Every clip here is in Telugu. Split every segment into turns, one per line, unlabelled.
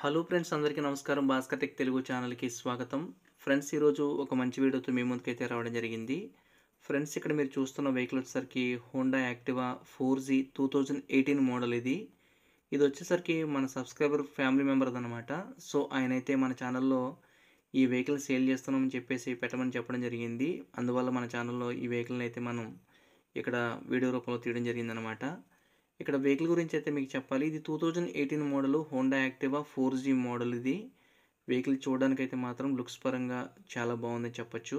హలో ఫ్రెండ్స్ అందరికీ నమస్కారం భాస్కర్ టెక్ తెలుగు ఛానల్కి స్వాగతం ఫ్రెండ్స్ ఈరోజు ఒక మంచి వీడియోతో మీ ముందుకైతే రావడం జరిగింది ఫ్రెండ్స్ ఇక్కడ మీరు చూస్తున్న వెహికల్ వచ్చేసరికి Honda Activa four G two thousand eighteen model ఇది ఇది వచ్చేసరికి మన సబ్స్క్రైబర్ ఫ్యామిలీ మెంబర్ది అనమాట సో ఆయన అయితే మన ఛానల్లో ఈ వెహికల్ సేల్ చేస్తున్నామని చెప్పేసి పెట్టమని చెప్పడం జరిగింది అందువల్ల మన ఛానల్లో ఈ వెహికల్ని అయితే మనం ఇక్కడ వీడియో రూపంలో తీయడం జరిగిందనమాట ఇక్కడ వెహికల్ గురించి అయితే మీకు చెప్పాలి ఇది two thousand eighteen model Honda Activa four G model ఇది వెహికల్ చూడడానికైతే అయితే మాత్రం లుక్స్ పరంగా చాలా బాగుందని చెప్పచ్చు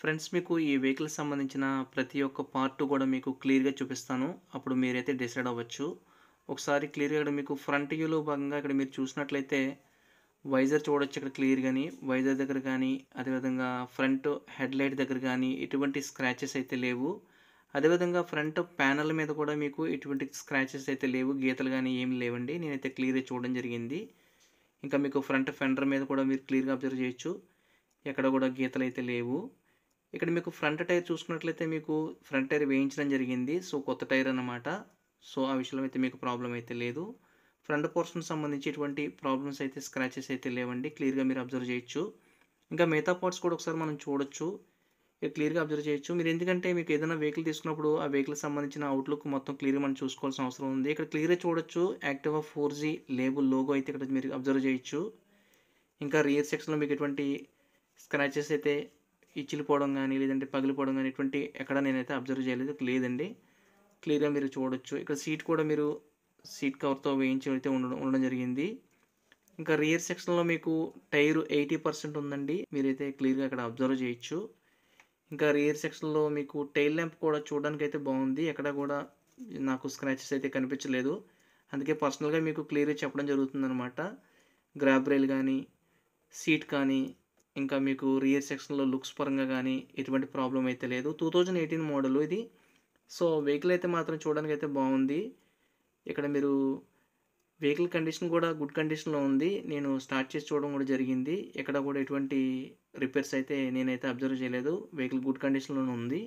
ఫ్రెండ్స్ మీకు ఈ వెహికల్ సంబంధించిన ప్రతి ఒక్క పార్ట్ కూడా మీకు క్లియర్గా చూపిస్తాను అప్పుడు మీరైతే డిసైడ్ అవ్వచ్చు ఒకసారి క్లియర్గా ఇక్కడ మీకు ఫ్రంట్ వ్యూలో భాగంగా ఇక్కడ మీరు చూసినట్లయితే వైజర్ చూడొచ్చు ఇక్కడ క్లియర్ కానీ వైజర్ దగ్గర కానీ అదేవిధంగా ఫ్రంట్ హెడ్ లైట్ దగ్గర కానీ ఎటువంటి స్క్రాచెస్ అయితే లేవు అదేవిధంగా ఫ్రంట్ ప్యానల్ మీద కూడా మీకు ఎటువంటి స్క్రాచెస్ అయితే లేవు గీతలు కానీ ఏమి లేవండి నేనైతే క్లియర్గా చూడడం జరిగింది ఇంకా మీకు ఫ్రంట్ ఫెండర్ మీద కూడా మీరు క్లియర్గా అబ్జర్వ్ చేయొచ్చు ఎక్కడ కూడా గీతలు అయితే లేవు ఇక్కడ మీకు ఫ్రంట్ టైర్ చూసుకున్నట్లయితే మీకు ఫ్రంట్ టైర్ వేయించడం జరిగింది సో కొత్త టైర్ అన్నమాట సో ఆ విషయంలో అయితే మీకు ప్రాబ్లం అయితే లేదు ఫ్రంట్ పోర్షన్ సంబంధించి ఎటువంటి ప్రాబ్లమ్స్ అయితే స్క్రాచెస్ అయితే లేవండి క్లియర్గా మీరు అబ్జర్వ్ చేయొచ్చు ఇంకా మిగతా పార్ట్స్ కూడా ఒకసారి మనం చూడొచ్చు క్లియర్గా అబ్జర్వ్ చేయొచ్చు మీరు ఎందుకంటే మీకు ఏదైనా వెహికల్ తీసుకున్నప్పుడు ఆ వెహికల్ సంబంధించిన అవుట్లుక్ మొత్తం క్లియర్గా మనం చూసుకోవాల్సిన అవసరం ఉంది ఇక్కడ క్లియర్గా చూడొచ్చు Activa four G label logo అయితే ఇక్కడ మీరు అబ్జర్వ్ చేయొచ్చు ఇంకా రియర్ సెక్షన్లో మీకు ఎటువంటి స్క్రాచెస్ అయితే ఇచ్చిలిపోవడం కానీ లేదంటే పగిలిపోవడం కానీ ఇటువంటి ఎక్కడ నేనైతే అబ్జర్వ్ చేయలేదు లేదండి క్లియర్గా మీరు చూడొచ్చు ఇక్కడ సీట్ కూడా మీరు సీట్ కవర్తో వేయించి అయితే ఉండడం ఉండడం జరిగింది ఇంకా రియర్ సెక్షన్లో మీకు టైరు ఎయిటీ పర్సెంట్ ఉందండి మీరైతే క్లియర్గా అక్కడ అబ్జర్వ్ చేయొచ్చు ఇంకా రియర్ సెక్షన్లో మీకు టైల్ ల్యాంప్ కూడా చూడడానికి అయితే బాగుంది ఎక్కడ కూడా నాకు స్క్రాచెస్ అయితే కనిపించలేదు అందుకే పర్సనల్గా మీకు క్లియర్గా చెప్పడం జరుగుతుందనమాట గ్రాబ్ రైల్ కానీ సీట్ కానీ ఇంకా మీకు రియర్ సెక్షన్లో లుక్స్ పరంగా కానీ ఎటువంటి ప్రాబ్లం అయితే లేదు టూ థౌజండ్ ఎయిటీన్ మోడల్ ఇది సో వెహికల్ అయితే మాత్రం చూడడానికి అయితే బాగుంది ఇక్కడ మీరు వెహికల్ కండిషన్ కూడా గుడ్ కండిషన్లో ఉంది నేను స్టార్ట్ చేసి చూడడం కూడా జరిగింది ఎక్కడ కూడా ఎటువంటి రిపేర్స్ అయితే నేనైతే అబ్జర్వ్ చేయలేదు వెహికల్ గుడ్ కండిషన్లోనే ఉంది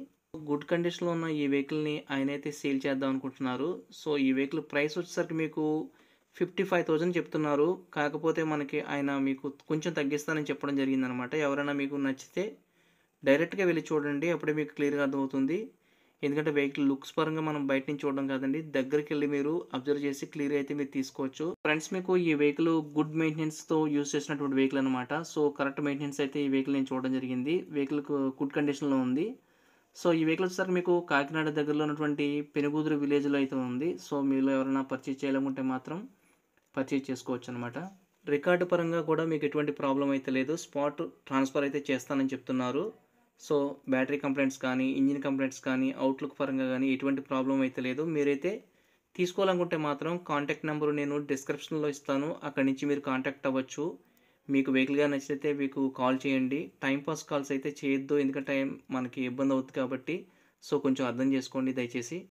గుడ్ కండిషన్లో ఉన్న ఈ వెహికల్ని ఆయన అయితే సేల్ చేద్దాం అనుకుంటున్నారు సో ఈ వెహికల్ ప్రైస్ వచ్చేసరికి మీకు ఫిఫ్టీ ఫైవ్ థౌజండ్ చెప్తున్నారు కాకపోతే మనకి ఆయన మీకు కొంచెం తగ్గిస్తానని చెప్పడం జరిగిందనమాట ఎవరైనా మీకు నచ్చితే డైరెక్ట్గా వెళ్ళి చూడండి అప్పుడే మీకు క్లియర్గా అర్థమవుతుంది ఎందుకంటే వెహికల్ లుక్స్ పరంగా మనం బయట నుంచి చూడడం కాదండి దగ్గరికి వెళ్ళి మీరు అబ్జర్వ్ చేసి క్లియర్ అయితే మీరు తీసుకోవచ్చు ఫ్రెండ్స్ మీకు ఈ వెహికల్ గుడ్ తో యూస్ చేసినటువంటి వెహికల్ అనమాట సో కరెక్ట్ మెయింటెనెన్స్ అయితే ఈ వెహికల్ నేను చూడడం జరిగింది వెహికల్ గుడ్ కండిషన్లో ఉంది సో ఈ వెహికల్ వచ్చేసరికి మీకు కాకినాడ దగ్గరలో ఉన్నటువంటి పెనుగుదురు విలేజ్లో అయితే ఉంది సో మీలో ఎవరైనా పర్చేజ్ చేయాలనుకుంటే మాత్రం పర్చేజ్ చేసుకోవచ్చు అనమాట రికార్డు పరంగా కూడా మీకు ఎటువంటి ప్రాబ్లం అయితే లేదు స్పాట్ ట్రాన్స్ఫర్ అయితే చేస్తానని చెప్తున్నారు సో బ్యాటరీ కంప్లైంట్స్ కానీ ఇంజిన్ కంప్లైంట్స్ కానీ అవుట్లుక్ పరంగా కానీ ఎటువంటి ప్రాబ్లం అయితే లేదు మీరైతే తీసుకోవాలనుకుంటే మాత్రం కాంటాక్ట్ నెంబరు నేను డిస్క్రిప్షన్లో ఇస్తాను అక్కడి నుంచి మీరు కాంటాక్ట్ అవ్వచ్చు మీకు వెహికల్గా నచ్చితే మీకు కాల్ చేయండి టైంపాస్ కాల్స్ అయితే చేయొద్దు ఎందుకంటే మనకి ఇబ్బంది అవుతుంది కాబట్టి సో కొంచెం అర్థం చేసుకోండి దయచేసి